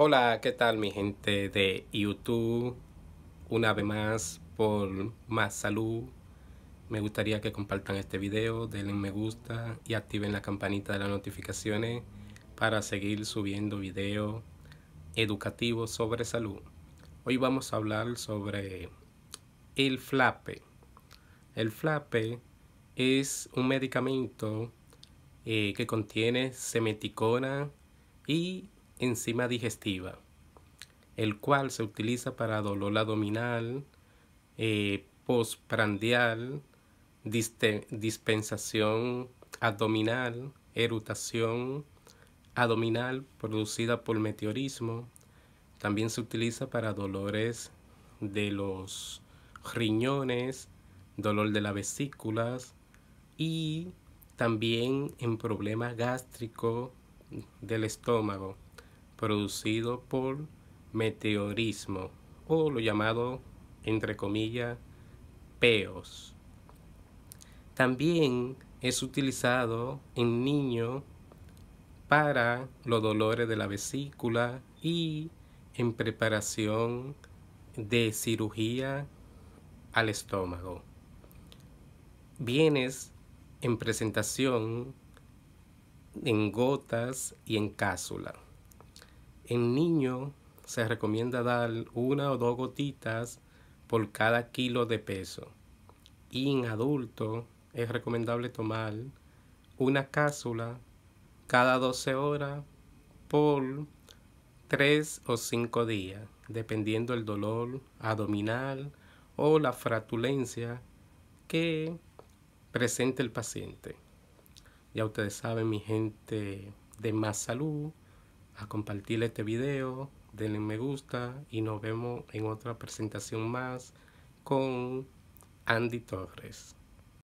Hola, ¿qué tal mi gente de YouTube? Una vez más, por más salud, me gustaría que compartan este video, denle me gusta y activen la campanita de las notificaciones para seguir subiendo videos educativos sobre salud. Hoy vamos a hablar sobre el flape. El flape es un medicamento eh, que contiene semeticona y enzima digestiva, el cual se utiliza para dolor abdominal, eh, postprandial, dispensación abdominal, erutación abdominal producida por meteorismo. También se utiliza para dolores de los riñones, dolor de las vesículas y también en problemas gástricos del estómago producido por meteorismo o lo llamado, entre comillas, peos. También es utilizado en niños para los dolores de la vesícula y en preparación de cirugía al estómago. Vienes en presentación en gotas y en cápsula. En niño se recomienda dar una o dos gotitas por cada kilo de peso. Y en adulto es recomendable tomar una cápsula cada 12 horas por 3 o 5 días, dependiendo el dolor abdominal o la fratulencia que presente el paciente. Ya ustedes saben, mi gente de más salud, a compartir este video, denle me gusta y nos vemos en otra presentación más con Andy Torres.